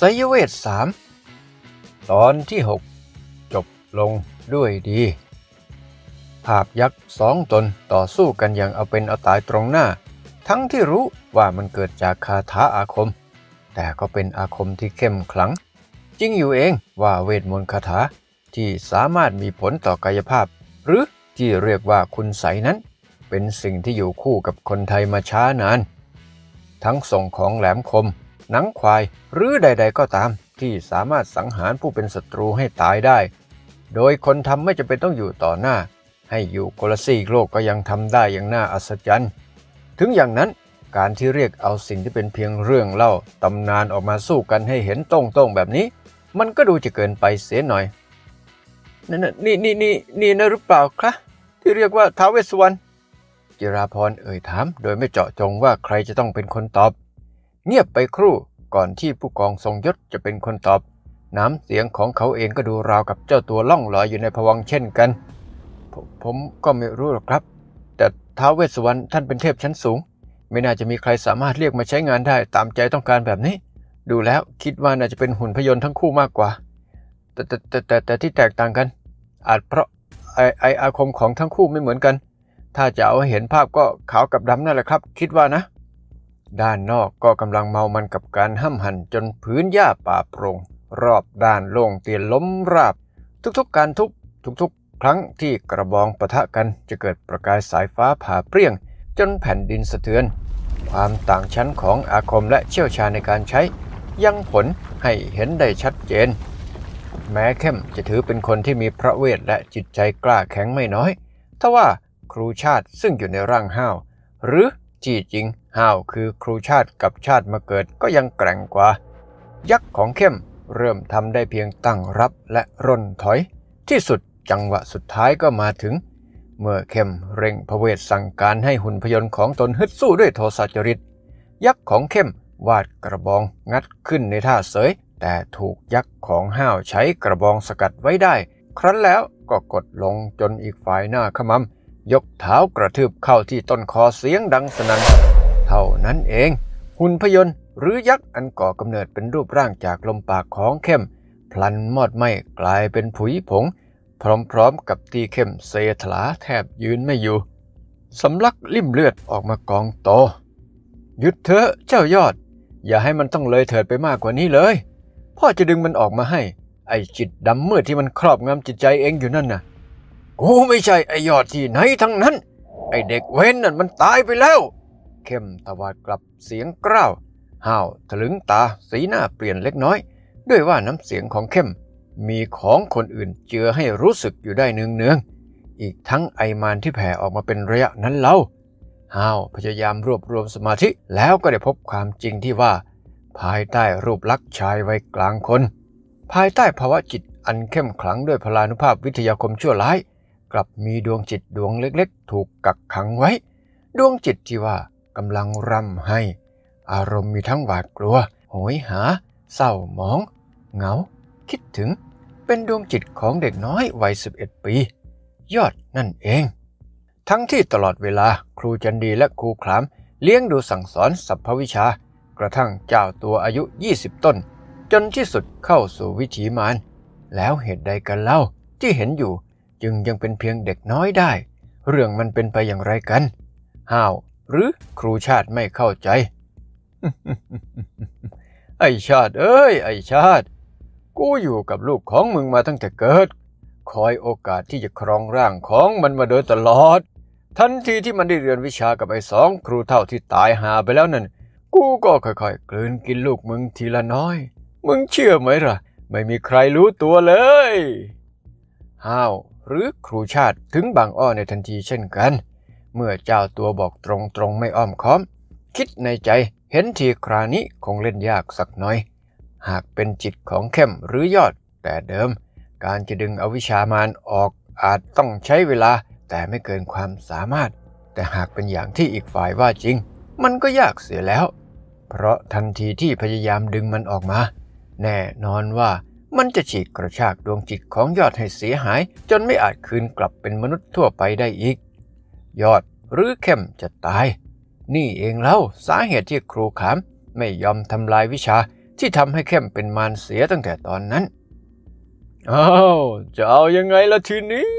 สยเวทสามตอนที่หกจบลงด้วยดี ภาพยักษ์สองตนต่อสู้กันอย่างเอาเป็นเอาตายตรงหน้า ทั้งที่รู้ว่ามันเกิดจากคาถาอาคม แต่ก็เป็นอาคมที่เข้มขลัง จริงอยู่เองว่าเวทมนต์คาถาที่สามารถมีผลต่อกายภาพ หรือที่เรียกว่าคุณใสนั้น เป็นสิ่งที่อยู่คู่กับคนไทยมาช้านาน ทั้งส่งของแหลมคมหนังควายหรือใดๆก็ตามที่สามารถสังหารผู้เป็นศัตรูให้ตายได้ โดยคนทำไม่จำเป็นต้องอยู่ต่อหน้า ให้อยู่คนละซีกโลกก็ยังทำได้อย่างน่าอัศจรรย์ถึงอย่างนั้นการที่เรียกเอาสิ่งที่เป็นเพียงเรื่องเล่าตำนานออกมาสู้กันให้เห็นตรงๆแบบนี้ มันก็ดูจะเกินไปเสียหน่อยนั่นนี่นี่นี่นี่นะหรือเปล่าคะที่เรียกว่าท้าวเวสสุวรรณจิราพรเอ่ยถามโดยไม่เจาะจงว่าใครจะต้องเป็นคนตอบเงียบไปครู่ก่อนที่ผู้กองทรงยศจะเป็นคนตอบ น้ำเสียงของเขาเองก็ดูราวกับเจ้าตัวล่องลอยอยู่ในผวังเช่นกันผผมก็ไม่รู้หรอกครับ แต่ท้าวเวสสุวรรณท่านเป็นเทพชั้นสูง ไม่น่าจะมีใครสามารถเรียกมาใช้งานได้ตามใจต้องการแบบนี้ ดูแล้วคิดว่าน่าจะเป็นหุ่นพยนต์ทั้งคู่มากกว่าแต่แต่แต่แต่ที่แตกต่างกันอาจเพราะไอไออาคมของทั้งคู่ไม่เหมือนกันถ้าจะเอาเห็นภาพก็ขาวกับดำนั่นแหละครับ คิดว่านะด้านนอกก็กำลังเมามันกับการห้ำหันจนพื้นหญ้าป่าโปรง่งรอบด้านโล่งเตียนล้มราบ ทุกๆกการทุบทุกๆครั้งที่กระบองปะทะกันจะเกิดประกายสายฟ้าผ่าเปรี้ยง จนแผ่นดินสะเทือน ความต่างชั้นของอาคมและเชี่ยวชาญในการใช้ ยังผลให้เห็นได้ชัดเจน แม้เข้มจะถือเป็นคนที่มีพระเวทและจิตใจกล้าแข็งไม่น้อยทว่าครูชาติซึ่งอยู่ในร่างห้าว หรือที่จริงห้าวคือครูชาติกับชาติมาเกิดก็ยังแกร่งกว่า ยักษ์ของเข้มเริ่มทำได้เพียงตั้งรับและร่นถอย ที่สุดจังหวะสุดท้ายก็มาถึง เมื่อเข้มเร่งพระเวทสั่งการให้หุ่นพยนต์ของตนฮึดสู้ด้วยโทสะจริต ยักษ์ของเข้มวาดกระบองงัดขึ้นในท่าเสย แต่ถูกยักษ์ของห้าวใช้กระบองสกัดไว้ได้ ครั้นแล้วก็กดลงจนอีกฝ่ายหน้าขมำยกเท้ากระทืบเข้าที่ต้นคอเสียงดังสนั่นเท่านั้นเองหุ่นพยนต์หรือยักษ์อันก่อกำเนิดเป็นรูปร่างจากลมปากของเข้ม พลันมอดไหมกลายเป็นผุยผง พร้อมๆกับตีเข้มเซถลาแทบยืนไม่อยู่ สำลักลิ่มเลือดออกมากองโตหยุดเถอะเจ้ายอด อย่าให้มันต้องเลยเถิดไปมากกว่านี้เลยพ่อจะดึงมันออกมาให้ ไอจิตดำมืดที่มันครอบงำจิตใจเองอยู่นั่นน่ะกูไม่ใช่ไอยอดที่ไหนทั้งนั้น ไอเด็กเว้นนั่นมันตายไปแล้ว เข้มตวาดกลับเสียงกร้าวห้าวถลึงตาสีหน้าเปลี่ยนเล็กน้อย ด้วยว่าน้ำเสียงของเข้ม มีของคนอื่นเจือให้รู้สึกอยู่ได้เนืองเนืองอีกทั้งไอมานที่แผ่ออกมาเป็นระยะนั้นเล่าห้าวพยายามรวบรวมสมาธิแล้วก็ได้พบความจริงที่ว่า ภายใต้รูปลักษณ์ชายวัยกลางคน ภายใต้ภาวะจิตอันเข้มขลังด้วยพลานุภาพวิทยาคมชั่วร้ายกลับมีดวงจิตดวงเล็กๆ ถูกกักขังไว้ ดวงจิตที่ว่ากำลังร่ำให้ อารมณ์มีทั้งหวาดกลัว โหยหา เศร้าหมองเหงา คิดถึง เป็นดวงจิตของเด็กน้อยวัย11 ปี ยอดนั่นเอง ทั้งที่ตลอดเวลาครูจันดีและครูขลาม เลี้ยงดูสั่งสอนสัพพวิชา กระทั่งเจ้าตัวอายุ 20 ต้น จนที่สุดเข้าสู่วิถีมาร แล้วเหตุใดกันเล่าที่เห็นอยู่จึงยังเป็นเพียงเด็กน้อยได้ เรื่องมันเป็นไปอย่างไรกัน ห้าวหรือครูชาติไม่เข้าใจ ไอชาติ เอ้ยไอชาติ กูอยู่กับลูกของมึงมาตั้งแต่เกิด คอยโอกาสที่จะครองร่างของมันมาโดยตลอดทันทีที่มันได้เรียนวิชากับไอสองครูเท่าที่ตายหาไปแล้วนั่นกูก็ค่อยๆกลืนกินลูกมึงทีละน้อย มึงเชื่อไหมล่ะ ไม่มีใครรู้ตัวเลย ห้าวหรือครูชาติถึงบางอ้อในทันทีเช่นกัน เมื่อเจ้าตัวบอกตรงๆไม่อ้อมค้อม คิดในใจเห็นทีครานี้คงเล่นยากสักหน่อย หากเป็นจิตของเข้มหรือยอด แต่เดิม การจะดึงอวิชามานออกอาจต้องใช้เวลา แต่ไม่เกินความสามารถ แต่หากเป็นอย่างที่อีกฝ่ายว่าจริง มันก็ยากเสียแล้ว เพราะทันทีที่พยายามดึงมันออกมา แน่นอนว่ามันจะฉีกกระชากดวงจิตของยอดให้เสียหาย จนไม่อาจคืนกลับเป็นมนุษย์ทั่วไปได้อีก ยอดหรือเข้มจะตาย นี่เองเล่าสาเหตุที่ครูขาม ไม่ยอมทำลายวิชาที่ทำให้เข้มเป็นมารเสียตั้งแต่ตอนนั้นอา้าวจะเอายังไงล่ะทีนี้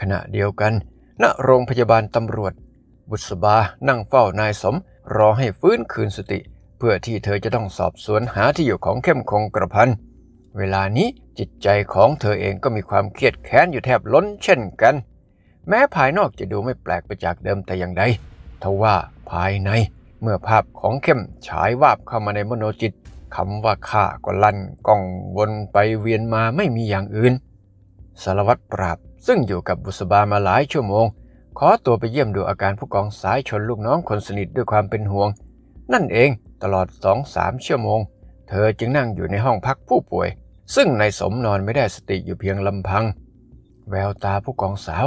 ขณะเดียวกัน ณโรงพยาบาลตำรวจ บุษบา นั่งเฝ้านายสมรอให้ฟื้นคืนสติ เพื่อที่เธอจะต้องสอบสวนหาที่อยู่ของเข้มคงกระพัน เวลานี้จิตใจของเธอเองก็มีความเครียดแค้นอยู่แทบล้นเช่นกัน แม้ภายนอกจะดูไม่แปลกไปจากเดิมแต่อย่างใดทว่าภายใน เมื่อภาพของเข้ม ฉายวาบเข้ามาในมโนจิตคำว่าข้าก็ลั่นกล่องวนไปเวียนมาไม่มีอย่างอื่นสารวัตรปราบซึ่งอยู่กับบุษบามาหลายชั่วโมงขอตัวไปเยี่ยมดูอาการผู้กองสายชนลูกน้องคนสนิทด้วยความเป็นห่วง นั่นเองตลอดสองสามชั่วโมง เธอจึงนั่งอยู่ในห้องพักผู้ป่วย ซึ่งนายสมนอนไม่ได้สติอยู่เพียงลำพัง แววตาผู้กองสาว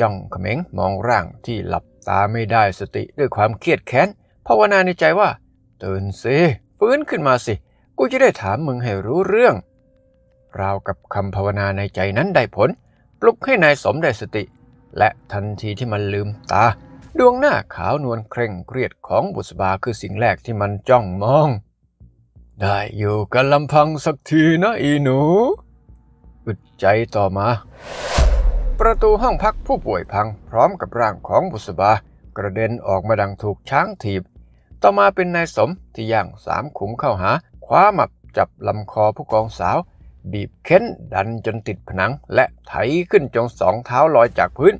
จ้องเขม็งมองร่างที่หลับตาไม่ได้สติด้วยความเครียดแค้น ภาวนาในใจว่า ตื่นสิฟื้นขึ้นมาสิ กูจะได้ถามมึงให้รู้เรื่อง ราวกับคำภาวนาในใจนั้นได้ผล ปลุกให้นายสมได้สติและทันทีที่มันลืมตา ดวงหน้าขาวนวลเคร่งเครียดของบุษบาคือสิ่งแรกที่มันจ้องมอง ได้อยู่กันลำพังสักทีนะอีหนูอึดใจต่อมา ประตูห้องพักผู้ป่วยพังพร้อมกับร่างของบุษบากระเด็นออกมาดังถูกช้างถีบ ต่อมาเป็นนายสมที่ย่างสามขุมเข้าหา คว้ามับจับลำคอผู้กองสาวบีบเค้นดันจนติดผนังและไถขึ้นจงสองเท้าลอยจากพื้น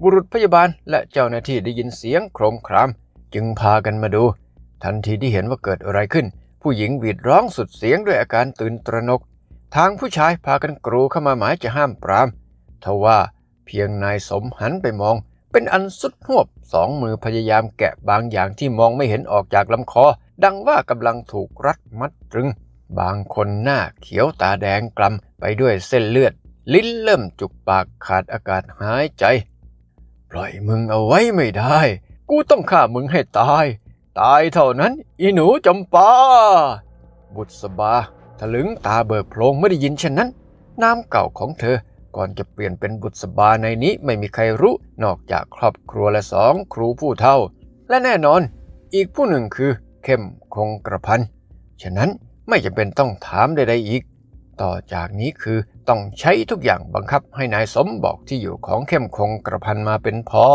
บุรุษพยาบาลและเจ้าหน้าที่ได้ยินเสียงโครมคราม จึงพากันมาดู ทันทีที่เห็นว่าเกิดอะไรขึ้น ผู้หญิงหวีดร้องสุดเสียงด้วยอาการตื่นตระหนก ทางผู้ชายพากันกรูเข้ามาหมายจะห้ามปรามทว่าเพียงนายสมหันไปมองเป็นอันสุดหวบสองมือพยายามแกะบางอย่างที่มองไม่เห็นออกจากลำคอ ดังว่ากำลังถูกรัดมัดตรึงบางคนหน้าเขียวตาแดงกล่ำไปด้วยเส้นเลือด ลิ้นเริ่มจุกปากขาดอากาศหายใจ ปล่อยมึงเอาไว้ไม่ได้ กูต้องฆ่ามึงให้ตาย ตายเท่านั้นอีหนูจำปา บุตรสบาถลึงตาเบิกโพลงไม่ได้ยินเช่นนั้น นามเก่าของเธอก่อนจะเปลี่ยนเป็นบุตรสบาในนี้ไม่มีใครรู้นอกจากครอบครัวและสองครูผู้เท่า และแน่นอนอีกผู้หนึ่งคือเข้มคงกระพันฉะนั้นไม่จำเป็นต้องถามใดๆอีก ต่อจากนี้คือต้องใช้ทุกอย่างบังคับให้นายสมบอกที่อยู่ของเข้มคงกระพันมาเป็นพอ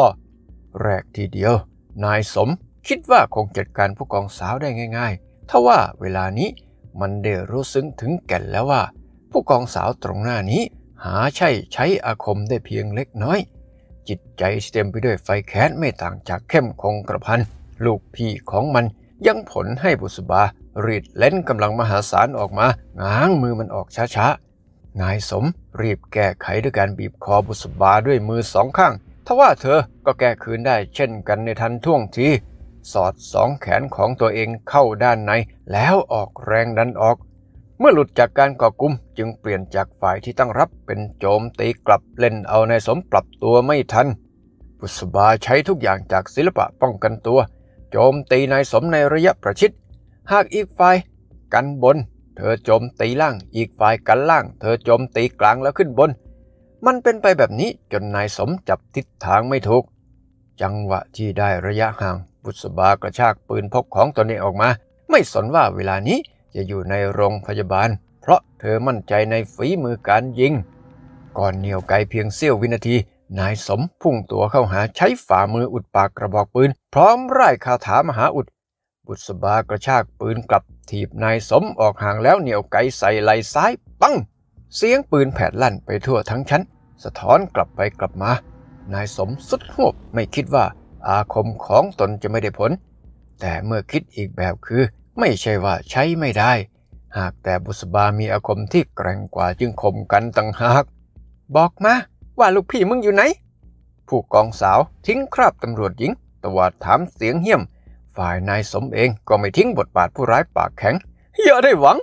แรกทีเดียว นายสมคิดว่าคงจัดการผู้กองสาวได้ง่ายๆ ทว่าเวลานี้มันได้รู้ซึ้งถึงแก่นแล้วว่า ผู้กองสาวตรงหน้านี้ หาใช่ใช้อาคมได้เพียงเล็กน้อย จิตใจเต็มไปด้วยไฟแค้นไม่ต่างจากเข้มคงกระพันลูกพี่ของมันยังผลให้บุษบารีดเล้นกำลังมหาศาลออกมา ง้างมือมันออกช้าๆ นายสมรีบแก้ไขด้วยการบีบคอบุษบาด้วยมือสองข้างทว่าเธอก็แก้คืนได้เช่นกันในทันท่วงที สอดสองแขนของตัวเองเข้าด้านในแล้วออกแรงดันออก เมื่อหลุดจากการก่อกุมจึงเปลี่ยนจากฝ่ายที่ตั้งรับเป็นโจมตีกลับเล่นเอานายสมปรับตัวไม่ทัน บุษบาใช้ทุกอย่างจากศิลปะป้องกันตัวโจมตีนายสมในระยะประชิดหากอีกฝ่ายกันบนเธอโจมตีล่างอีกฝ่ายกันล่าง เธอโจมตีกลางแล้วขึ้นบน มันเป็นไปแบบนี้จนนายสมจับทิศทางไม่ถูก จังหวะที่ได้ระยะห่างบุษบากระชากปืนพกของตนเองออกมา ไม่สนว่าเวลานี้จะอยู่ในโรงพยาบาล เพราะเธอมั่นใจในฝีมือการยิง ก่อนเหนียวไกลเพียงเสี้ยววินาทีนายสมพุ่งตัวเข้าหาใช้ฝ่ามืออุดปากกระบอกปืน พร้อมไร้คาถามหาอุดบุษบากระชากปืนกลับถีบนายสมออกห่างแล้วเหนี่ยวไกใส่ไหลซ้ายปังเสียงปืนแผดลั่นไปทั่วทั้งชั้น สะท้อนกลับไปกลับมา นายสมสุดหวบไม่คิดว่าอาคมของตนจะไม่ได้ผล แต่เมื่อคิดอีกแบบคือไม่ใช่ว่าใช้ไม่ได้ หากแต่บุษบามีอาคมที่แกร่งกว่าจึงข่มกันต่างหาก บอกมา ว่าลูกพี่มึงอยู่ไหน ผู้กองสาวทิ้งคราบตำรวจหญิง ตวาดถามเสียงเหี้ยมฝ่ายนายสมเองก็ไม่ทิ้งบทบาทผู้ร้ายปากแข็ง อย่าได้หวัง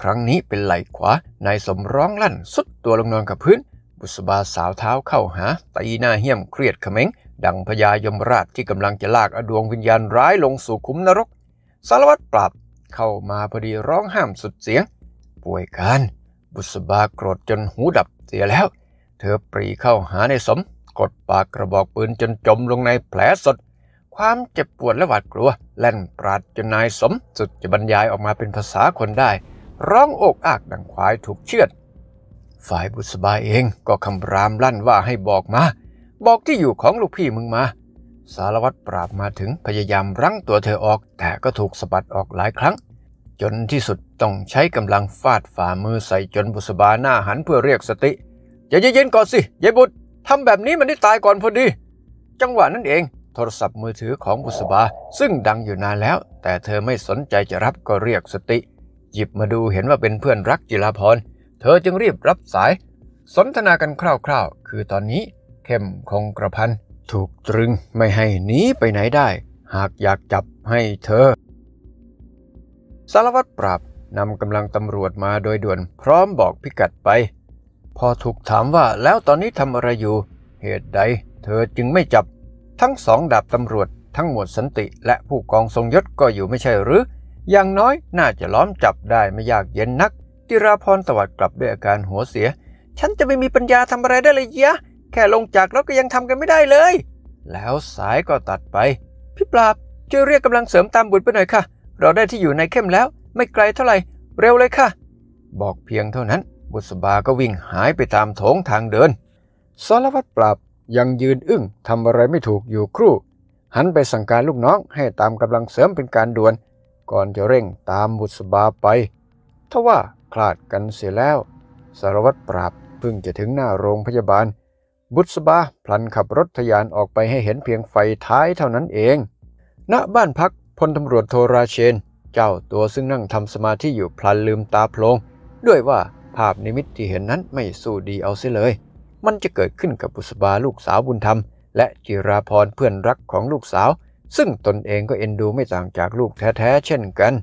ครั้งนี้เป็นไหลขวานายสมร้องลั่นสุดตัวลงนอนกับพื้น บุษบาสาวเท้าเข้าหาตีหน้าเหี้ยมเครียดเขม็งดังพญายมราชที่กำลังจะลากอดวงวิญญาณร้ายลงสู่คุ้มนรก สารวัตรปราบ เข้ามาพอดีร้องห้ามสุดเสียง ป่วยการบุษบาโกรธจนหูดับเสียแล้ว เธอปรีเข้าหาในสมกดปากกระบอกปืนจนจมลงในแผลสด ความเจ็บปวดและหวาดกลัว แล่นปราดจนนายสมสุดจะบรรยายออกมาเป็นภาษาคนได้ ร้องโอกอากดังควายถูกเชือดฝ่ายบุษบายเองก็คำรามลั่นว่าให้บอกมา บอกที่อยู่ของลูกพี่มึงมา สารวัตรปราบมาถึงพยายามรั้งตัวเธอออกแต่ก็ถูกสะบัดออกหลายครั้ง จนที่สุดต้องใช้กำลังฟาดฝ่ามือใส่จนบุษบาหน้าหันเพื่อเรียกสติอย่าเย็นก่อนสิยายบุตรทำแบบนี้มันได้ตายก่อนพอดี จังหวะนั้นเองโทรศัพท์มือถือของบุษบาซึ่งดังอยู่นานแล้ว แต่เธอไม่สนใจจะรับก็เรียกสติ หยิบมาดูเห็นว่าเป็นเพื่อนรักจิราพรเธอจึงรีบรับสาย สนทนากันคร่าวๆ คือตอนนี้เข้มคงกระพันถูกตรึงไม่ให้หนีไปไหนได้ หากอยากจับให้เธอ สารวัตรปราบนำกำลังตำรวจมาโดยด่วนพร้อมบอกพิกัดไปพอถูกถามว่าแล้วตอนนี้ทำอะไรอยู่ เหตุใด เธอจึงไม่จับ ทั้งสองดาบตำรวจ ทั้งหมวดสันติและผู้กองทรงยศก็อยู่ไม่ใช่หรือ อย่างน้อยน่าจะล้อมจับได้ไม่ยากเย็นนักจิราพรตวัดกลับด้วยอาการหัวเสีย ฉันจะไม่มีปัญญาทำอะไรได้เลยยะ แค่ลงจากรถก็ยังทำกันไม่ได้เลย แล้วสายก็ตัดไปพี่ปราบช่วยเรียกกำลังเสริมตามบุตรไปหน่อยค่ะ เราได้ที่อยู่ในเข้มแล้ว ไม่ไกลเท่าไหร่เร็วเลยค่ะ บอกเพียงเท่านั้นบุษบา ก็วิ่งหายไปตามโถงทางเดินสารวัตรปราบยังยืนอึ้งทำอะไรไม่ถูกอยู่ครู่ หันไปสั่งการลูกน้องให้ตามกำลังเสริมเป็นการด่วน ก่อนจะเร่งตามบุษบาไป ทว่าคลาดกันเสียแล้วสารวัตรปราบเพิ่งจะถึงหน้าโรงพยาบาล บุษบาพลันขับรถทยานออกไปให้เห็นเพียงไฟท้ายเท่านั้นเอง ณ บ้านพักพลตำรวจโทราเชน เจ้าตัวซึ่งนั่งทำสมาธิอยู่พลันลืมตาโพลงด้วยว่าภาพนิมิตที่เห็นนั้นไม่สู้ดีเอาเสียเลย มันจะเกิดขึ้นกับบุษบาลูกสาวบุญธรรม และจิราพรเพื่อนรักของลูกสาว ซึ่งตนเองก็เอ็นดูไม่ต่างจากลูกแท้ๆเช่นกัน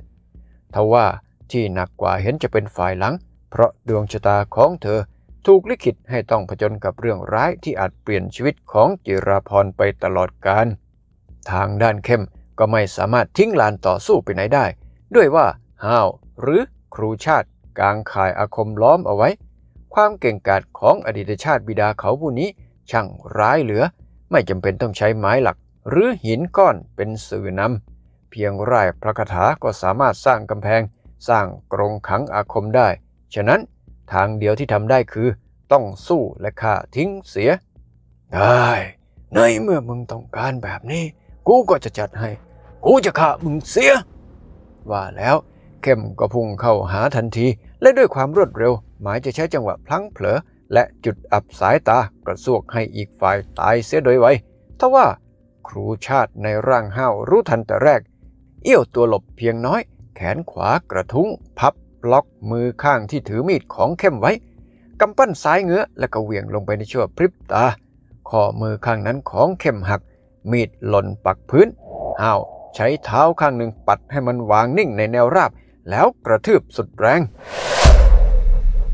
ทว่าที่หนักกว่าเห็นจะเป็นฝ่ายหลัง เพราะดวงชะตาของเธอ ถูกลิขิตให้ต้องผจญกับเรื่องร้ายที่อาจเปลี่ยนชีวิตของจิราพรไปตลอดกาลทางด้านเข้มก็ไม่สามารถทิ้งลานต่อสู้ไปไหนได้ ด้วยว่าห้าวหรือครูชาติกางข่ายอาคมล้อมเอาไว้ ความเก่งกาจของอดีตชาติบิดาเขาผู้นี้ช่างร้ายเหลือ ไม่จำเป็นต้องใช้ไม้หลักหรือหินก้อนเป็นสื่อนำเพียงร่ายพระคาถาก็สามารถสร้างกำแพง สร้างกรงขังอาคมได้ ฉะนั้นทางเดียวที่ทำได้คือ ต้องสู้และฆ่าทิ้งเสียได้ในเมื่อมึงต้องการแบบนี้กูก็จะจัดให้ กูจะฆ่ามึงเสีย ว่าแล้ว เข้มก็พุ่งเข้าหาทันทีและด้วยความรวดเร็ว หมายจะใช้จังหวะพลั้งเผลอ และจุดอับสายตากระซวกให้อีกฝ่ายตายเสียโดยไวทว่า ครูชาติในร่างห้าวรู้ทันแต่แรก เอี้ยวตัวหลบเพียงน้อย แขนขวากระทุ้ง พับล็อกมือข้างที่ถือมีดของเข้มไว้กำปั้นซ้ายเงื้อและก็เหวี่ยงลงไปในชั่วพริบตาข้อมือข้างนั้นของเข้มหัก มีดหล่นปักพื้นห้าวใช้เท้าข้างหนึ่งปัดให้มันวางนิ่งในแนวราบแล้วกระทืบสุดแรง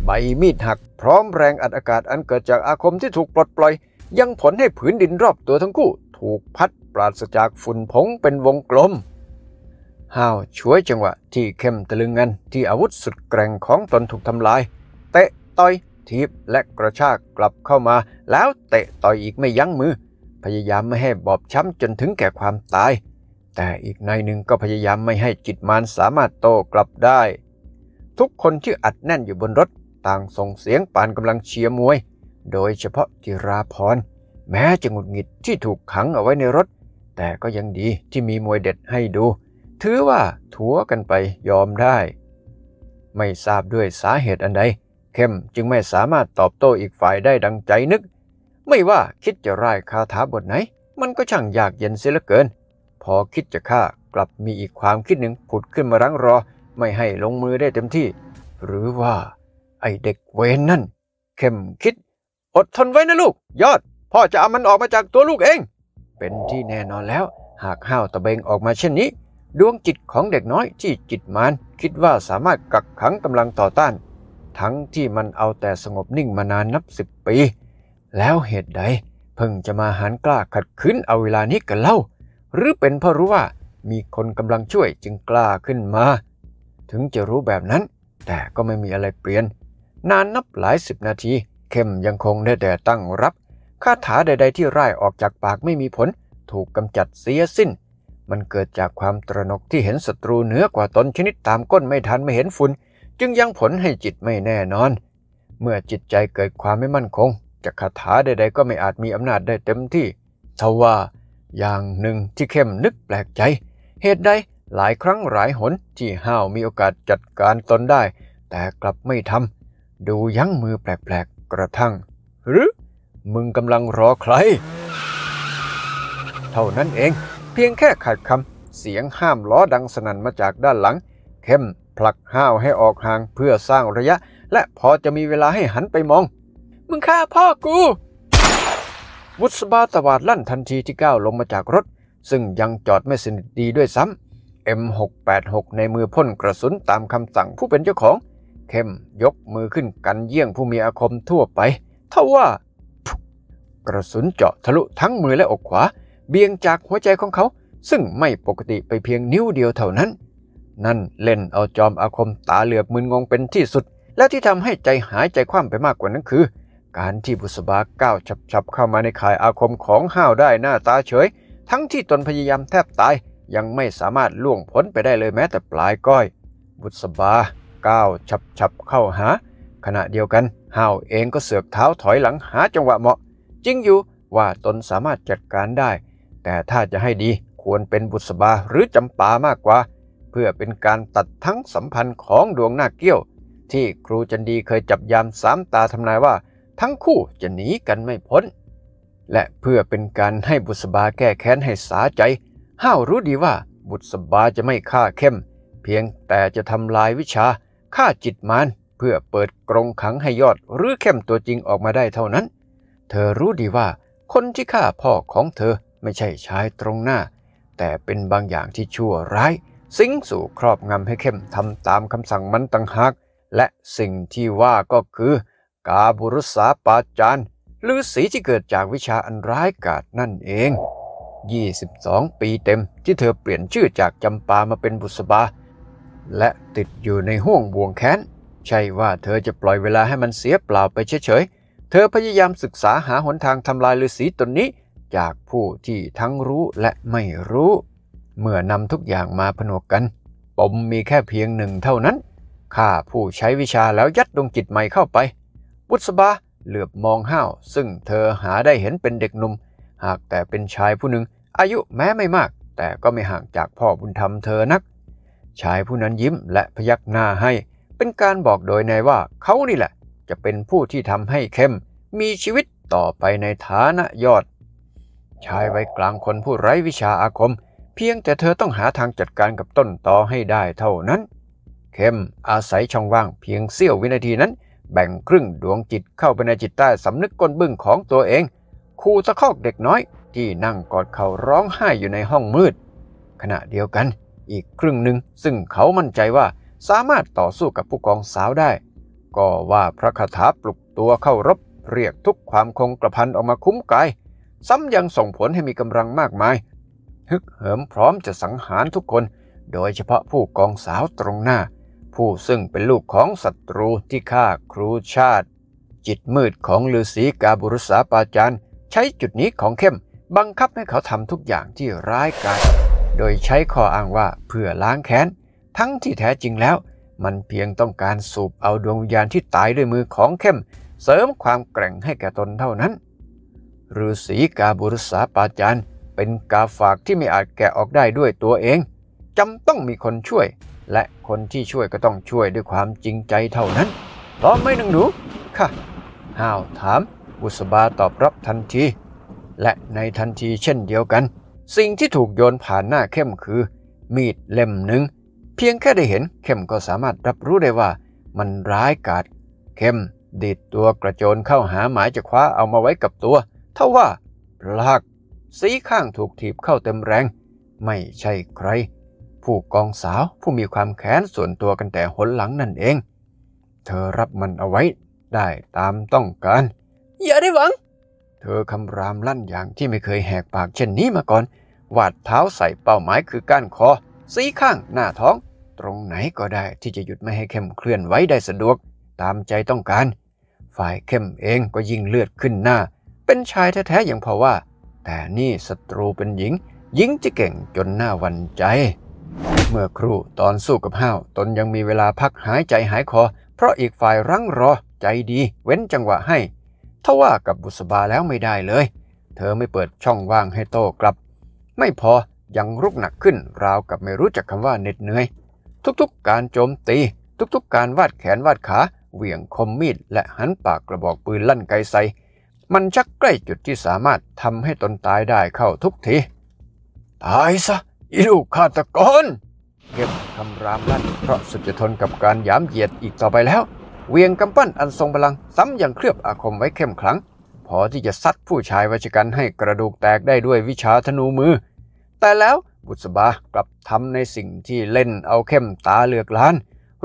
ใบมีดหักพร้อมแรงอัดอากาศอันเกิดจากอาคมที่ถูกปลดปล่อย ยังผลให้ผืนดินรอบตัวทั้งคู่ ถูกพัดปราศจากฝุ่นผงเป็นวงกลมฮ้าวช่วยจังหวะที่เข้มตะลึงงันที่อาวุธสุดแกร่งของตนถูกทำลาย เตะต่อย ทีบและกระชากกลับเข้ามาแล้วเตะต่อยอีกไม่ยั้งมือ พยายามไม่ให้บอบช้ำจนถึงแก่ความตายแต่อีกในหนึ่งก็พยายามไม่ให้จิตมารสามารถโตกลับได้ ทุกคนที่อัดแน่นอยู่บนรถต่างส่งเสียงปานกำลังเชียร์มวย โดยเฉพาะจิราพรแม้จะงุดหงิดที่ถูกขังเอาไว้ในรถ แต่ก็ยังดีที่มีมวยเด็ดให้ดู ถือว่าถัวกันไปยอมได้ ไม่ทราบด้วยสาเหตุอันใด เข้มจึงไม่สามารถตอบโต้อีกฝ่ายได้ดังใจนึก ไม่ว่าคิดจะร่ายคาถาบทไหน มันก็ช่างยากเย็นเสียเหลือเกินพอคิดจะฆ่ากลับมีอีกความคิดหนึ่ง ผุดขึ้นมารังรอ ไม่ให้ลงมือได้เต็มที่ หรือว่าไอเด็กเวนนั่น เข้มคิด อดทนไว้นะลูก ยอดพ่อจะเอามันออกมาจากตัวลูกเอง เป็นที่แน่นอนแล้วหากห้าวตะเบงออกมาเช่นนี้ ดวงจิตของเด็กน้อยที่จิตมันคิดว่าสามารถกักขังกำลังต่อต้าน ทั้งที่มันเอาแต่สงบนิ่งมานานนับสิบปีแล้วเหตุใดเพิ่งจะมาหันกล้าขัดขืนเอาเวลานี้กันเล่าหรือเป็นเพราะรู้ว่ามีคนกำลังช่วยจึงกล้าขึ้นมา ถึงจะรู้แบบนั้น แต่ก็ไม่มีอะไรเปลี่ยน นานนับหลายสิบนาที เข้มยังคงได้แต่ตั้งรับคาถาใด ๆ ที่ไร่ออกจากปากไม่มีผลถูกกำจัดเสียสิ้น มันเกิดจากความตระหนกที่เห็นศัตรู เหนือกว่าตนชนิดตามก้นไม่ทันไม่เห็นฝุ่นจึงยังผลให้จิตไม่แน่นอน เมื่อจิตใจเกิดความไม่มั่นคงจากคาถาใดๆก็ไม่อาจมีอำนาจได้เต็มที่ทว่าอย่างหนึ่งที่เข้มนึกแปลกใจ เหตุใดหลายครั้งหลายหนที่ห้าวมีโอกาสจัดการตนได้ แต่กลับไม่ทำดูยั้งมือแปลกๆกระทั่ง หรือ มึงกำลังรอใคร เท่านั้นเอง เพียงแค่ขาดคำเสียงห้ามล้อดังสนั่นมาจากด้านหลัง เข้มผลักห้าวให้ออกห่างเพื่อสร้างระยะ และพอจะมีเวลาให้หันไปมอง มึงฆ่าพ่อกูวุฒบาตวาดลั่นทันทีที่ก้าวลงมาจากรถ ซึ่งยังจอดไม่สนิทดีด้วยซ้ำ M686 ในมือพ่นกระสุนตามคำสั่งผู้เป็นเจ้าของ เข้มยกมือขึ้นกันเยี่ยงผู้มีอาคมทั่วไป เท่าว่า กระสุนเจาะทะลุทั้งมือและอกขวา เบี่ยงจากหัวใจของเขาซึ่งไม่ปกติไปเพียงนิ้วเดียวเท่านั้น นั่นเล่นเอาจอมอาคมตาเหลือกมึนงงเป็นที่สุด และที่ทำให้ใจหายใจคว่ำไปมากกว่านั้นคือการที่บุษบาก้าวฉับๆ เข้ามาในข่ายอาคมของ ห้าวได้หน้าตาเฉย ทั้งที่ตนพยายามแทบตายยังไม่สามารถล่วงพ้นไปได้เลยแม้แต่ปลาย ก้อย บุษบาก้าวฉับๆเข้าหา ขณะเดียวกัน ห้าวเองก็เสือกเท้าถอยหลังหาจังหวะเหมาะ จริงอยู่ว่าตนสามารถจัดการได้ แต่ถ้าจะให้ดีควรเป็นบุษบาหรือจำปามากกว่า เพื่อเป็นการตัดทั้งสัมพันธ์ของดวงหน้าเกี้ยว ที่ครูจันดีเคยจับยามสามตาทำนายว่าทั้งคู่จะหนีกันไม่พ้น และเพื่อเป็นการให้บุษบาแก้แค้นให้สาใจ ห้าวรู้ดีว่าบุษบาจะไม่ฆ่าเข้ม เพียงแต่จะทำลายวิชาฆ่าจิตมาร เพื่อเปิดกรงขังให้ยอดหรือเข้มตัวจริงออกมาได้เท่านั้น เธอรู้ดีว่าคนที่ฆ่าพ่อของเธอไม่ใช่ชายตรงหน้า แต่เป็นบางอย่างที่ชั่วร้าย สิงสู่ครอบงำให้เข้มทำตามคำสั่งมันต่างหากและสิ่งที่ว่าก็คือกาบุรุษาปาจานหรือสีที่เกิดจากวิชาอันร้ายกาจนั่นเอง 22 ปีเต็ม ที่เธอเปลี่ยนชื่อจากจำปามาเป็นบุษบา และติดอยู่ในห่วงบ่วงแค้น ใช่ว่าเธอจะปล่อยเวลาให้มันเสียเปล่าไปเฉยๆ เธอพยายามศึกษาหาหนทางทำลายฤาษีตนนี้ จากผู้ที่ทั้งรู้และไม่รู้ เมื่อนำทุกอย่างมาผนวกกันปมมีแค่เพียงหนึ่งเท่านั้นข้าผู้ใช้วิชาแล้วยัดดวงจิตใหม่เข้าไปบุษบา เหลือบมองห้าว ซึ่งเธอหาได้เห็นเป็นเด็กหนุ่มหากแต่เป็นชายผู้หนึ่งอายุแม้ไม่มาก แต่ก็ไม่ห่างจากพ่อบุญธรรมเธอนัก ชายผู้นั้นยิ้มและพยักหน้าให้ เป็นการบอกโดยนายว่าเขานี่แหละ จะเป็นผู้ที่ทำให้เข้มมีชีวิตต่อไปในฐานะยอด ชายไว้กลางคนผู้ไร้วิชาอาคม เพียงแต่เธอต้องหาทางจัดการกับต้นตอให้ได้เท่านั้น เข้มอาศัยช่องว่างเพียงเสี้ยววินาทีนั้นแบ่งครึ่งดวงจิตเข้าไปในจิตใต้สำนึกก้นบึ้งของตัวเอง คููตะคอกเด็กน้อยที่นั่งกอดเขาร้องไห้อยู่ในห้องมืด ขณะเดียวกันอีกครึ่งหนึ่งซึ่งเขามั่นใจว่าสามารถต่อสู้กับผู้กองสาวได้ ก็ว่าพระคาถาปลุกตัวเข้ารบเรียกทุกความคงกระพันออกมาคุ้มกาย ซ้ำยังส่งผลให้มีกำลังมากมายฮึกเหิมพร้อมจะสังหารทุกคน โดยเฉพาะผู้กองสาวตรงหน้าผู้ซึ่งเป็นลูกของศัตรูที่ฆ่าครูชาติ จิตมืดของฤาษีกาบุรุษาปาจารย์ ใช้จุดนี้ของเข้ม บังคับให้เขาทำทุกอย่างที่ร้ายกาจโดยใช้ข้ออ้างว่า เพื่อล้างแค้น ทั้งที่แท้จริงแล้ว มันเพียงต้องการสูบเอาดวงวิญญาณที่ตายด้วยมือของเข้ม เสริมความแกร่งให้แก่ตนเท่านั้นฤาษีกาบุรุษาปาจารย์เป็นกาฝากที่ไม่อาจแกะออกได้ด้วยตัวเองจำต้องมีคนช่วยและคนที่ช่วยก็ต้องช่วยด้วยความจริงใจเท่านั้นตร้อมไหมนางหนู ค่ะห้าวถามบุษบาตอบรับทันที และในทันทีเช่นเดียวกัน สิ่งที่ถูกโยนผ่านหน้าเข้มคือ มีดเล่มหนึ่ง เพียงแค่ได้เห็นเข้มก็สามารถรับรู้ได้ว่ามันร้ายกาจเข้มดิดตัวกระโจนเข้าหาหมายจะคว้าเอามาไว้กับตัว เท่าว่าพลักสีข้างถูกถีบเข้าเต็มแรง ไม่ใช่ใครผู้กองสาวผู้มีความแค้นส่วนตัวกันแต่หนหลังนั่นเอง เธอรับมันเอาไว้ ได้ตามต้องการ อย่าได้หวัง เธอคำรามลั่นอย่างที่ไม่เคยแหกปากเช่นนี้มาก่อนวาดเท้าใส่เป้าหมายคือก้านคอสีข้างหน้าท้อง ตรงไหนก็ได้ที่จะหยุดไม่ให้เข้มเคลื่อนไววได้สะดวก ตามใจต้องการ ฝ่ายเข้มเองก็ยิ่งเลือดขึ้นหน้า เป็นชายแท้ๆอย่างพอว่า แต่นี่ศัตรูเป็นหญิง หญิงจะเก่งจนหน้าวันใจเมื่อครู่ตอนสู้กับห้าวตนยังมีเวลาพักหายใจหายคอเพราะอีกฝ่ายรั้งรอใจดี เว้นจังหวะให้ทว่ากับบุษบาแล้วไม่ได้เลย เธอไม่เปิดช่องว่างให้โต้กลับ ไม่พอยังรุกหนักขึ้นราวกับไม่รู้จักคำว่าเหน็ดเหนื่อย ทุกๆการโจมตี ทุกๆการวาดแขนวาดขาเหวี่ยงคมมีดและหันปากกระบอกปืนลั่นไกใส่มันชักใกล้จุดที่สามารถทำให้ตนตายได้เข้าทุกทีตายซะอีลูกฆาตกรเก็บคำรามลั่นเพราะสุดจะทนกับการยามเหยียดอีกต่อไปแล้ว เวียงกำปั้นอันทรงพลัง ซ้ำอย่างเคลือบอาคมไว้เข้มขลังพอที่จะซัดผู้ชายวัชกันให้กระดูกแตกได้ด้วยวิชาธนูมือ แต่แล้วบุษบากลับทำในสิ่งที่เล่นเอาเข้มตาเลือกล้าน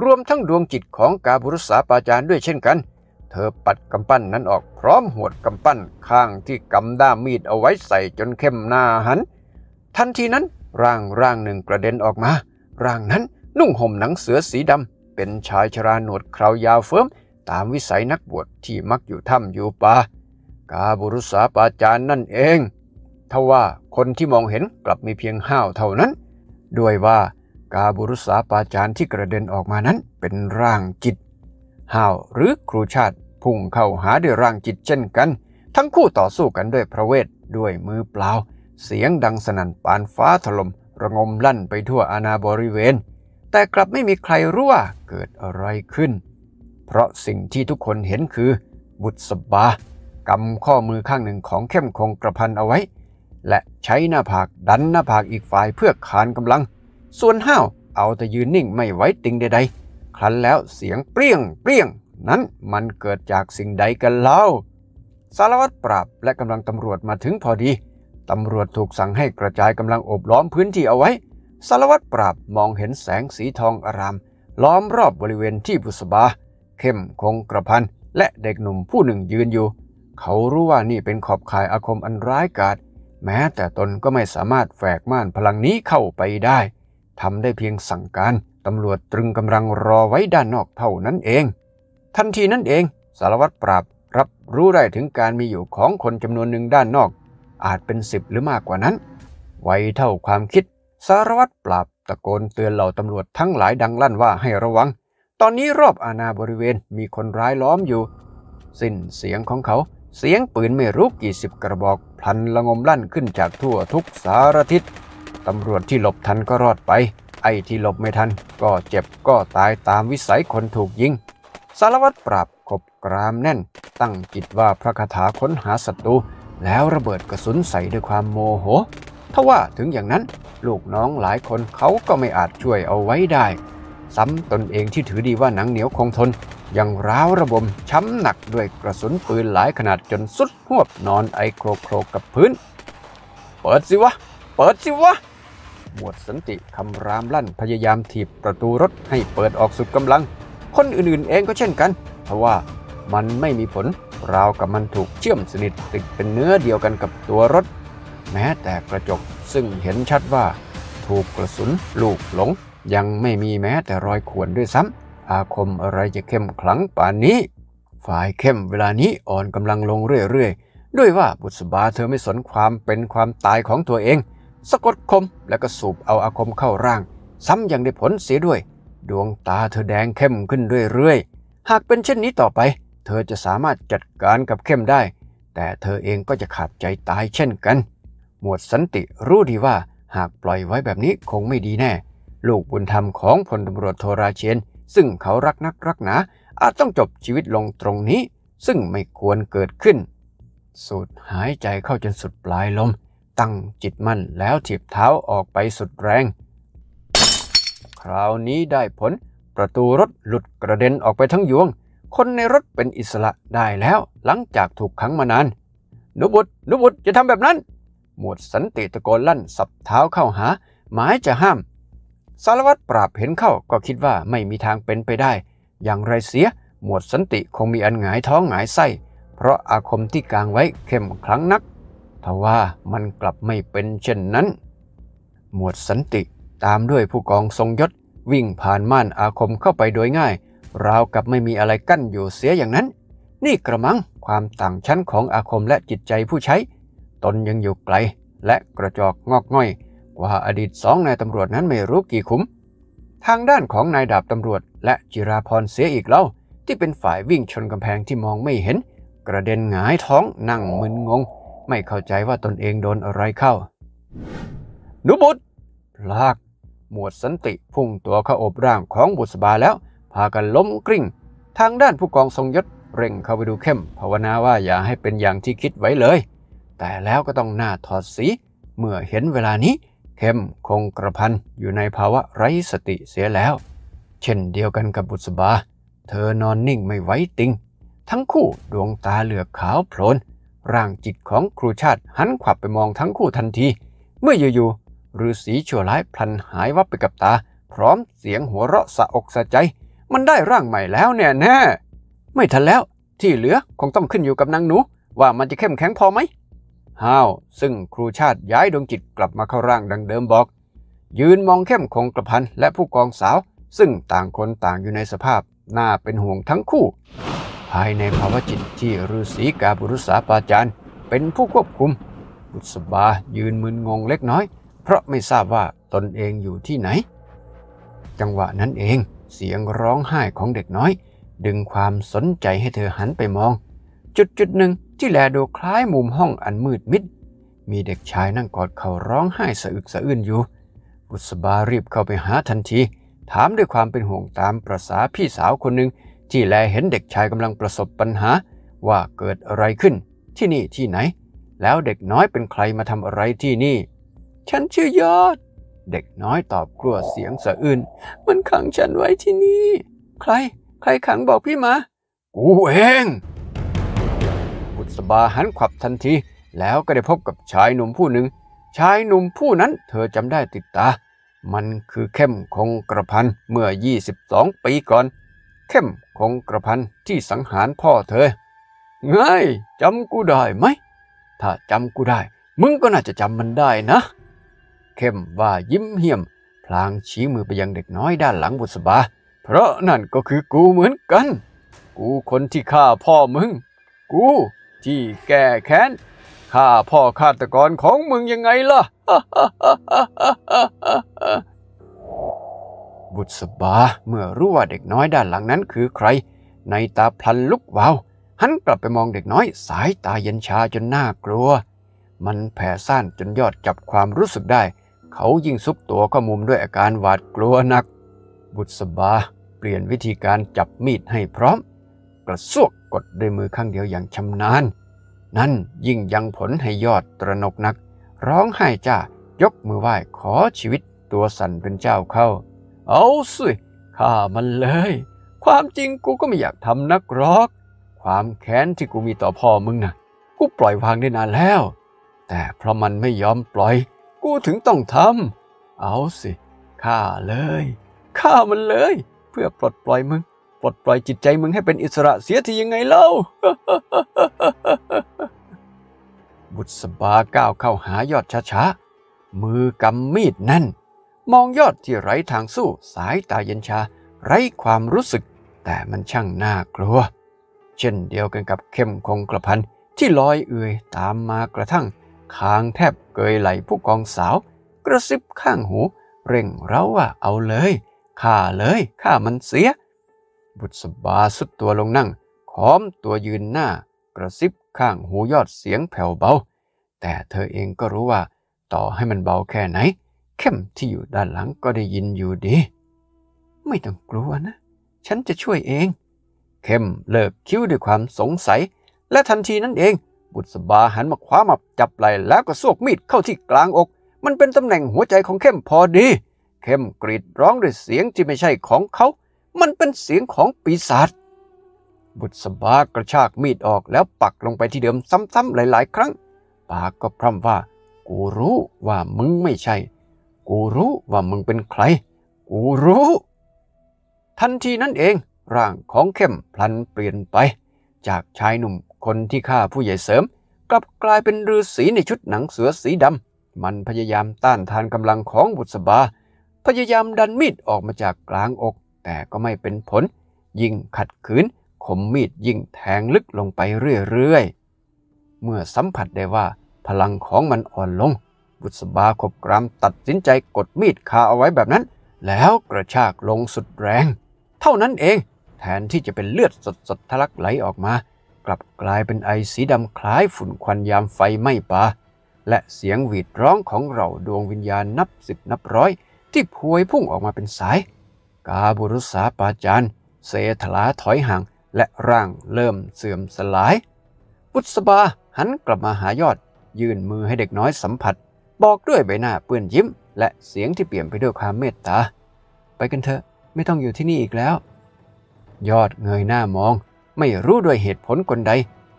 รวมทั้งดวงจิตของกาบุรุษสาปาจารย์ด้วยเช่นกัน เธอปัดกำปั้นนั้นออกพร้อมหวดกำปั้นข้างที่กำด้ามมีดเอาไว้ใส่จนเข้มหน้าหันทันทีนั้นร่างร่างหนึ่งกระเด็นออกมา ร่างนั้นนุ่งห่มหนังเสือสีดำ เป็นชายชราหนวดเครายาวเฟิมตามวิสัยนักบวชที่มักอยู่ถ้ำอยู่ป่า กาบุรุษาปาจานนั่นเอง ทว่าคนที่มองเห็นกลับมีเพียงห้าวเท่านั้น ด้วยว่ากาบุรุษาปาจานที่กระเด็นออกมานั้นเป็นร่างจิต ห้าวหรือครูชาติพุ่งเข้าหาด้วยร่างจิตเช่นกัน ทั้งคู่ต่อสู้กันด้วยพระเวทด้วยมือเปล่าเสียงดังสนั่นปานฟ้าถลม่มระงมลั่นไปทั่วอาณาบริเวณ แต่กลับไม่มีใครรู้ว่าเกิดอะไรขึ้น เพราะสิ่งที่ทุกคนเห็นคือ บุตรสบา กำข้อมือข้างหนึ่งของเข้มคงกระพันเอาไว้ และใช้หน้าผากดันหน้าผากอีกฝ่ายเพื่อขานกำลัง ส่วนห้าวเอาแต่ยืนนิ่งไม่ไว้ติงใดๆ ครั้นแล้วเสียงเปรี้ยงเปรี้ยง นั้นมันเกิดจากสิ่งใดกันเล่า สารวัตรปราบและกำลังตำรวจมาถึงพอดีตำรวจถูกสั่งให้กระจายกำลังโอบล้อมพื้นที่เอาไว้ สารวัตรปราบมองเห็นแสงสีทองอาราม ล้อมรอบบริเวณที่บุษบา เข้มคงกระพันและเด็กหนุ่มผู้หนึ่งยืนอยู่ เขารู้ว่านี่เป็นขอบข่ายอาคมอันร้ายกาจแม้แต่ตนก็ไม่สามารถแฝกม่านพลังนี้เข้าไปได้ ทำได้เพียงสั่งการ ตำรวจตรึงกำลังรอไว้ด้านนอกเท่านั้นเอง ทันทีนั้นเองสารวัตรปราบรับรู้ได้ถึงการมีอยู่ของคนจำนวนหนึ่งด้านนอกอาจเป็นสิบหรือมากกว่านั้น ไวเท่าความคิด สารวัตรปราบตะโกนเตือนเหล่าตำรวจทั้งหลายดังลั่นว่าให้ระวัง ตอนนี้รอบอาณาบริเวณมีคนร้ายล้อมอยู่ สิ้นเสียงของเขา เสียงปืนไม่รู้กี่สิบกระบอกพลันละงมลั่นขึ้นจากทั่วทุกสารทิศ ตำรวจที่หลบทันก็รอดไป ไอ้ที่หลบไม่ทันก็เจ็บก็ตายตามวิสัยคนถูกยิงสารวัตรปราบขบกรามแน่น ตั้งจิตว่าพระคาถาค้นหาศัตรูแล้วระเบิดกระสุนใส่ด้วยความโมโหทว่าถึงอย่างนั้น ลูกน้องหลายคนเขาก็ไม่อาจช่วยเอาไว้ได้ ซ้ำตนเองที่ถือดีว่าหนังเหนียวคงทน ยังร้าวระบมช้ำหนักด้วยกระสุนปืนหลายขนาดจนสุดหวบนอนไอโครโครกับพื้น เปิดสิวะ เปิดสิวะ หมวดสันติคำรามลั่นพยายามถีบประตูรถให้เปิดออกสุดกำลัง คนอื่นๆเองก็เช่นกันทว่ามันไม่มีผลราวกับมันถูกเชื่อมสนิทติดเป็นเนื้อเดียวกันกับตัวรถ แม้แต่กระจก ซึ่งเห็นชัดว่า ถูกกระสุนลูกหลง ยังไม่มีแม้แต่รอยข่วนด้วยซ้ำอาคมอะไรจะเข้มขลังป่านนี้ ฝ่ายเข้มเวลานี้อ่อนกำลังลงเรื่อยๆด้วยว่าบุษบาเธอไม่สนความเป็นความตายของตัวเอง สะกดคมแล้วก็สูบเอาอาคมเข้าร่าง ซ้ำยังได้ผลเสียด้วย ดวงตาเธอแดงเข้มขึ้นเรื่อยๆ หากเป็นเช่นนี้ต่อไปธอจะสามารถจัดการกับเข้มได้ แต่เธอเองก็จะขาดใจตายเช่นกัน หมวดสันติรู้ดีว่าหากปล่อยไว้แบบนี้คงไม่ดีแน่ ลูกบุญธรรมของพลตำรวจโทราเชนซึ่งเขารักนักรักหนา อาจต้องจบชีวิตลงตรงนี้ ซึ่งไม่ควรเกิดขึ้น สูดหายใจเข้าจนสุดปลายลม ตั้งจิตมั่นแล้วถีบเท้าออกไปสุดแรง คราวนี้ได้ผลประตูรถหลุดกระเด็นออกไปทั้งยวงคนในรถเป็นอิสระได้แล้วหลังจากถูกขังมานาน นุบุตรนุบุตรจะทำแบบนั้น หมวดสันติตะโกนลั่น สับเท้าเข้าหา หมายจะห้าม สารวัตรปราบเห็นเข้าก็คิดว่าไม่มีทางเป็นไปได้ อย่างไรเสียหมวดสันติคงมีอันหงายท้องหงายไส้ เพราะอาคมที่กางไว้เข้มขลังนัก ทว่ามันกลับไม่เป็นเช่นนั้น หมวดสันติตามด้วยผู้กองทรงยศ วิ่งผ่านม่านอาคมเข้าไปโดยง่ายราวกับไม่มีอะไรกั้นอยู่เสียอย่างนั้น นี่กระมังความต่างชั้นของอาคมและจิตใจผู้ใช้ ตนยังอยู่ไกลและกระจอกงอกง่อย กว่าอดีตสองนายตำรวจนั้นไม่รู้กี่ขุมทางด้านของนายดาบตำรวจและจิราพรเสียอีกเล่าที่เป็นฝ่ายวิ่งชนกำแพงที่มองไม่เห็น กระเด็นหงายท้องนั่งมึนงง ไม่เข้าใจว่าตนเองโดนอะไรเข้า นุบุตรลากหมวดสันติพุ่งตัวเข้าอบร่างของบุษบาแล้วพากันล้มกริ่ง ทางด้านผู้กองทรงยศ เร่งเข้าไปดูเข้ม ภาวนาว่าอย่าให้เป็นอย่างที่คิดไว้เลย แต่แล้วก็ต้องหน้าถอดสี เมื่อเห็นเวลานี้ เข้มคงกระพันอยู่ในภาวะไร้สติเสียแล้ว เช่นเดียวกันกับบุษบา เธอนอนนิ่งไม่ไหวติง ทั้งคู่ดวงตาเหลือกขาวโพลน ร่างจิตของครูชาติหันขวับไปมองทั้งคู่ทันที เมื่ออยู่ๆฤาษีชั่วร้ายพลันหายวับไปกับตา พร้อมเสียงหัวเราะสะอกสะใจมันได้ร่างใหม่แล้วเนี่ยแน่ไม่ทันแล้ว ที่เหลือคงต้องขึ้นอยู่กับนางหนูว่ามันจะเข้มแข็งพอไหมฮ้าว ซึ่งครูชาติย้ายดวงจิตกลับมาเข้าร่างดังเดิมบอก ยืนมองเข้มคงกระพันและผู้กองสาวซึ่งต่างคนต่างอยู่ในสภาพ น่าเป็นห่วงทั้งคู่ ภายในภาวะจิตที่ฤาษีกาบุรุษาปาจารย์ เป็นผู้ควบคุมบุษบายืนมึนงงเล็กน้อย เพราะไม่ทราบว่าตนเองอยู่ที่ไหน จังหวะนั้นเองเสียงร้องไห้ของเด็กน้อย ดึงความสนใจให้เธอหันไปมอง จุดจุดหนึ่งที่แลดูคล้ายมุมห้องอันมืดมิด มีเด็กชายนั่งกอดเขาร้องไห้สะอึกสะอื้นอยู่บุษบารีบเข้าไปหาทันที ถามด้วยความเป็นห่วงตามประษาพี่สาวคนหนึ่งที่แลเห็นเด็กชายกำลังประสบปัญหาว่าเกิดอะไรขึ้นที่นี่ที่ไหน แล้วเด็กน้อยเป็นใครมาทำอะไรที่นี่ ฉันชื่อยอดเด็กน้อยตอบกลัวเสียงสะอื้นมันขังฉันไว้ที่นี่ ใคร ใครขังบอกพี่มา กูเองบุษบาหันขวับทันที แล้วก็ได้พบกับชายหนุ่มผู้หนึ่ง ชายหนุ่มผู้นั้นเธอจำได้ติดตา มันคือเข้มคงกระพันเมื่อ 22 ปีก่อน เข้มคงกระพันที่สังหารพ่อเธอ ไงจำกูได้ไหม ถ้าจำกูได้ มึงก็น่าจะจำมันได้นะข้มว่ายิ้มเหี้ยม พลางชี้มือไปยังเด็กน้อยด้านหลังบุษบา เพราะนั่นก็คือกูเหมือนกัน กูคนที่ฆ่าพ่อมึง กูที่แก้แค้นฆ่าพ่อฆาตกรของมึงยังไงล่ะ บุษบาเมื่อรู้ว่าเด็กน้อยด้านหลังนั้นคือใคร ในตาพลันลุกวาวหันกลับไปมองเด็กน้อยสายตาเย็นชาจนน่ากลัว มันแผ่ซ่านจนยอดจับความรู้สึกได้เขายิ่งซุบตัวเข้ามุมด้วยอาการหวาดกลัวนัก บุษบาเปลี่ยนวิธีการจับมีดให้พร้อม กระซวกกดด้วยมือข้างเดียวอย่างชำนาญ นั่นยิ่งยังผลให้ยอดตระนกนัก ร้องไห้จ้า ยกมือไหว้ขอชีวิตตัวสั่นเป็นเจ้าเข้า เอาสิข่ามันเลย ความจริงกูก็ไม่อยากทำนักรอก ความแค้นที่กูมีต่อพ่อมึงนะ่ะกูปล่อยวางได้นานแล้ว แต่เพราะมันไม่ยอมปล่อยกูถึงต้องทำ เอาสิ ฆ่าเลย ฆ่ามันเลย เพื่อปลดปล่อยมึง ปลดปล่อยจิตใจมึงให้เป็นอิสระเสียทียังไงเล่า บุตรสบาก้าวเข้าหายอดช้าๆ มือกำมีดนั่น มองยอดที่ไร้ทางสู้สายตาเย็นชา ไร้ความรู้สึก แต่มันช่างน่ากลัว เช่นเดียวกันกับเข้มคงกระพันที่ลอยเอื่อยตามมากระทั่งคางแทบเกยไหลผู้กองสาว กระซิบข้างหู เร่งเร้าว่าเอาเลยฆ่าเลยฆ่ามันเสีย บุตรสบาสุดตัวลงนั่งขอมตัวยืนหน้า กระซิบข้างหูยอดเสียงแผ่วเบาแต่เธอเองก็รู้ว่า ต่อให้มันเบาแค่ไหน เข้มที่อยู่ด้านหลังก็ได้ยินอยู่ดี ไม่ต้องกลัวนะ ฉันจะช่วยเอง เข้มเลิกคิ้วด้วยความสงสัย และทันทีนั้นเองบุษบาหันมาคว้ามับจับไหล่แล้วก็สวกมีดเข้าที่กลางอก มันเป็นตำแหน่งหัวใจของเข้มพอดี เข้มกรีดร้องด้วยเสียงที่ไม่ใช่ของเขา มันเป็นเสียงของปีศาจบุษบากระชากมีดออกแล้วปักลงไปที่เดิมซ้ำๆหลาย ๆ ครั้ง ปากก็พร่ำว่า กูรู้ว่ามึงไม่ใช่ กูรู้ว่ามึงเป็นใคร กูรู้ ทันทีนั้นเองร่างของเข้มพลันเปลี่ยนไปจากชายหนุ่มคนที่ฆ่าผู้ใหญ่เสริม กลับกลายเป็นฤาษีในชุดหนังเสือสีดำ มันพยายามต้านทานกำลังของบุษบา พยายามดันมีดออกมาจากกลางอกแต่ก็ไม่เป็นผล ยิ่งขัดขืนคมมีดยิ่งแทงลึกลงไปเรื่อยๆเมื่อสัมผัสได้ว่าพลังของมันอ่อนลง บุษบาขบกรามตัดสินใจกดมีดคาเอาไว้แบบนั้น แล้วกระชากลงสุดแรง เท่านั้นเอง แทนที่จะเป็นเลือดสดๆทะลักไหลออกมาลับกลายเป็นไอสีดำคล้ายฝุ่นควันยามไฟไหม้ป่า และเสียงหวีดร้องของเราดวงวิญญาณนับสิบนับร้อย ที่พวยพุ่งออกมาเป็นสาย กาบุรุษาปาจานเสถลาถอยห่างและร่างเริ่มเสื่อมสลายพุธบาหันกลับมาหายอด ยื่นมือให้เด็กน้อยสัมผัส บอกด้วยใบหน้าเปื้อนยิ้ม และเสียงที่เปลี่ยนไปด้วยความเมตตา ไปกันเถอะไม่ต้องอยู่ที่นี่อีกแล้ว ยอดเงยหน้ามองไม่รู้ด้วยเหตุผลกนใด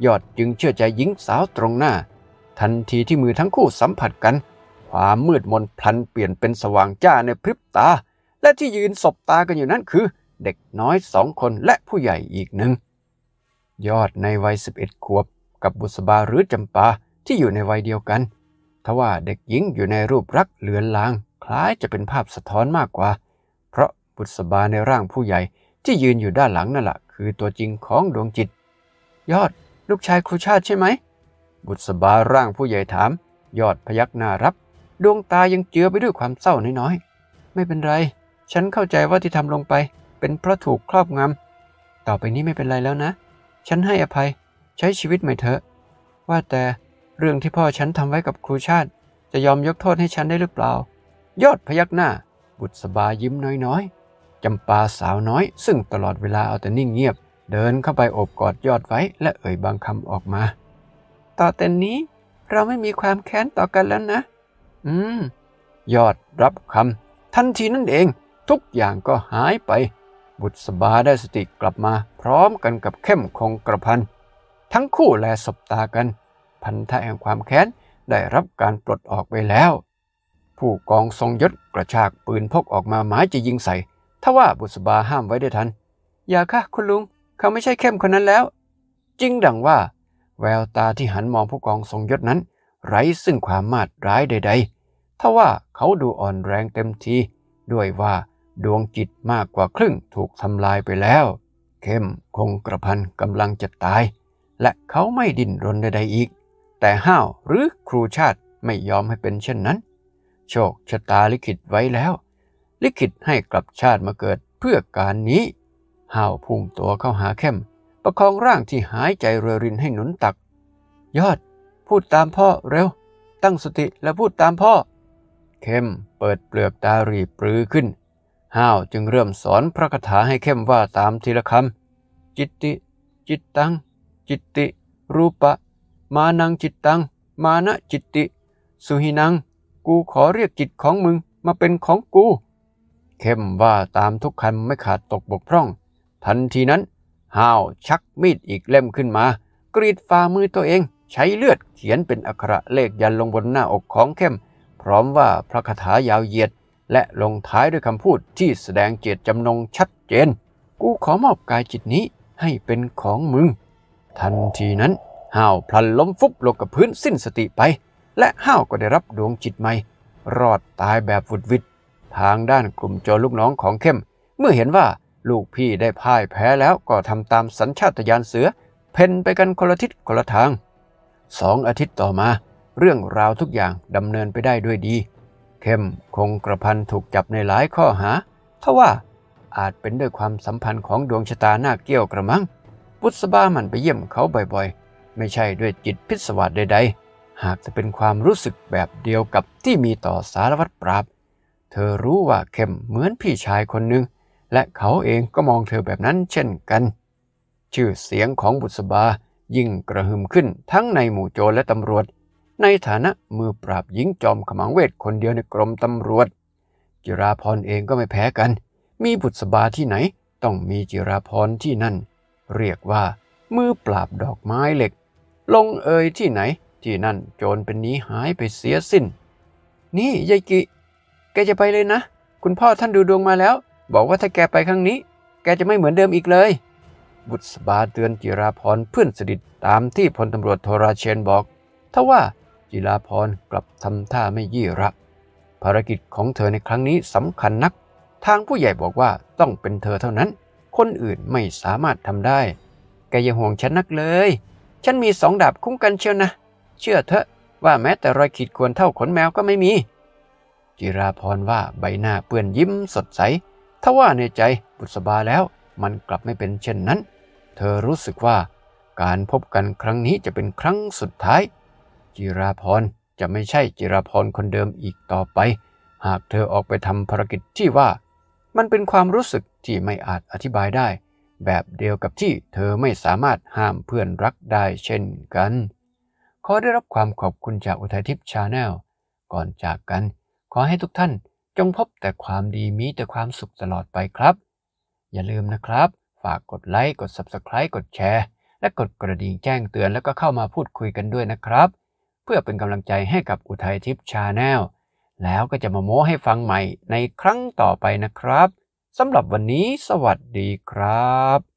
ยอดจึงเชื่อใจหญิงสาวตรงหน้า ทันทีที่มือทั้งคู่สัมผัสกัน ความมืดมนพลันเปลี่ยนเป็นสว่างจ้าในพริบตา และที่ยืนสบตากันอยู่นั้นคือเด็กน้อยสองคนและผู้ใหญ่อีกหนึ่ง ยอดในวัยสิบเอ็ดขวบกับบุษบาหรือจำปาที่อยู่ในวัยเดียวกันทว่าเด็กหญิงอยู่ในรูปรักเหลือนลาง คล้ายจะเป็นภาพสะท้อนมากกว่า เพราะบุษบาในร่างผู้ใหญ่ที่ยืนอยู่ด้านหลังนั่นแหละคือตัวจริงของดวงจิต ยอดลูกชายครูชาติใช่ไหม บุตรสบาร่างผู้ใหญ่ถาม ยอดพยักหน้ารับ ดวงตายังเจือไปด้วยความเศร้าน้อยๆ ไม่เป็นไร ฉันเข้าใจว่าที่ทำลงไป เป็นเพราะถูกครอบงำต่อไปนี้ไม่เป็นไรแล้วนะ ฉันให้อภัยใช้ชีวิตใหม่เถอะ ว่าแต่เรื่องที่พ่อฉันทำไว้กับครูชาติจะยอมยกโทษให้ฉันได้หรือเปล่า ยอดพยักหน้า บุตรสบายิ้มน้อยๆจำปาสาวน้อย ซึ่งตลอดเวลาเอาแต่นิ่งเงียบ เดินเข้าไปโอบกอดยอดไว้ และเอ่ยบางคำออกมา ต่อแต่นี้เราไม่มีความแค้นต่อกันแล้วนะ อืม ยอดรับคำทันทีนั่นเอง ทุกอย่างก็หายไป บุตรสบาได้สติกลับมา พร้อมกันกับเข้มคงกระพัน ทั้งคู่แลสบตากัน พันธะแห่งความแค้นได้รับการปลดออกไปแล้ว ผู้กองทรงยศกระชากปืนพกออกมาหมายจะยิงใส่ทว่าบุษบาห้ามไว้ได้ทัน อย่าค่ะคุณลุง เขาไม่ใช่เข้มคนนั้นแล้ว จริงดังว่า แววตาที่หันมองผู้กองทรงยศนั้น ไร้ซึ่งความมาดร้ายใดๆทว่าเขาดูอ่อนแรงเต็มที ด้วยว่าดวงจิตมากกว่าครึ่งถูกทำลายไปแล้ว เข้มคงกระพันกำลังจะตาย และเขาไม่ดิ้นรนใดๆอีก แต่ห้าวหรือครูชาติไม่ยอมให้เป็นเช่นนั้น โชคชะตาลิขิตไว้แล้วลิขิตให้กลับชาติมาเกิดเพื่อการนี้ห้าวพุ่งตัวเข้าหาเข้มประคองร่างที่หายใจเรอรินให้หนุนตัก ยอดพูดตามพ่อเร็ว ตั้งสติและพูดตามพ่อเข้มเปิดเปลือกตารีปรือขึ้น ห้าวจึงเริ่มสอนพระคาถาให้เข้มว่าตามทีละคำจิตติ จิตตัง จิตติ รูปะมานังจิตตังมานะจิตติ สุหินัง กูขอเรียกจิตของมึงมาเป็นของกูเข้มว่าตามทุกคนไม่ขาดตกบกพร่อง ทันทีนั้นฮาวชักมีดอีกเล่มขึ้นมา กรีดฝ่ามือตัวเองใช้เลือดเขียนเป็นอักขระเลขยันลงบนหน้าอกของเข้ม พร้อมว่าพระคาถายาวเหยียด และลงท้ายด้วยคำพูดที่แสดงเจตจำนงชัดเจน กูขอมอบกายจิตนี้ให้เป็นของมึง ทันทีนั้น ห้าวพลันล้มฟุบลงกับพื้นสิ้นสติไป และห้าวก็ได้รับดวงจิตใหม่รอดตายแบบวุดวิดทางด้านกลุ่มโจรลูกน้องของเข้มเมื่อเห็นว่าลูกพี่ได้พ่ายแพ้แล้วก็ทำตามสัญชาตญาณเสือ เพ่นไปกันคนละทิศคนละทางสองอาทิตย์ต่อมา เรื่องราวทุกอย่างดำเนินไปได้ด้วยดี เข้มคงกระพันถูกจับในหลายข้อหาทว่าอาจเป็นด้วยความสัมพันธ์ของดวงชะตาหน้าเกี้ยวกระมังบุษบามันไปเยี่ยมเขาบ่อยๆ ไม่ใช่ด้วยจิตพิศวาสใดๆ หากจะเป็นความรู้สึกแบบเดียวกับที่มีต่อสารวัตรปราบเธอรู้ว่าเข้มเหมือนพี่ชายคนหนึ่ง และเขาเองก็มองเธอแบบนั้นเช่นกัน ชื่อเสียงของบุษบา ยิ่งกระหึมขึ้นทั้งในหมู่โจรและตำรวจ ในฐานะมือปราบหญิงจอมขมังเวท คนเดียวในกรมตำรวจ จิราพรเองก็ไม่แพ้กัน มีบุษบาที่ไหน ต้องมีจิราพรที่นั่น เรียกว่ามือปราบดอกไม้เหล็ก ลงเอยที่ไหน ที่นั่นโจรเป็นนี้หายไปเสียสิน้น นี่ยายกิแกจะไปเลยนะ คุณพ่อท่านดูดวงมาแล้ว บอกว่าถ้าแกไปครั้งนี้แกจะไม่เหมือนเดิมอีกเลย บุษบาเตือนจิราพรเพื่อนสนิทตามที่พลตำรวจโทราเชนบอก ทว่าจิราพรกลับทำท่าไม่ยี่ระ ภารกิจของเธอในครั้งนี้สำคัญนัก ทางผู้ใหญ่บอกว่าต้องเป็นเธอเท่านั้น คนอื่นไม่สามารถทำได้ แกอย่าห่วงฉันนักเลย ฉันมีสองดาบคุ้มกันเชียวนะ เชื่อเถอะว่าแม้แต่รอยขีดควนเท่าขนแมวก็ไม่มีจิราพรว่าใบหน้าเปื้อนยิ้มสดใสทว่าในใจบุษบาแล้วมันกลับไม่เป็นเช่นนั้น เธอรู้สึกว่าการพบกันครั้งนี้จะเป็นครั้งสุดท้าย จิราพรจะไม่ใช่จิราพรคนเดิมอีกต่อไป หากเธอออกไปทำภารกิจที่ว่า มันเป็นความรู้สึกที่ไม่อาจอธิบายได้ แบบเดียวกับที่เธอไม่สามารถห้ามเพื่อนรักได้เช่นกันขอได้รับความขอบคุณจากอุทัยทิพย์ชาแนลก่อนจากกันขอให้ทุกท่านจงพบแต่ความดีมีแต่ความสุขตลอดไปครับ อย่าลืมนะครับ ฝากกดไลค์กด Subscribe กดแชร์ และกดกระดิ่งแจ้งเตือนแล้วก็เข้ามาพูดคุยกันด้วยนะครับ เพื่อเป็นกำลังใจให้กับอุทัยทิพย์ชาแนลแล้วก็จะมาโม้ให้ฟังใหม่ในครั้งต่อไปนะครับสำหรับวันนี้สวัสดีครับ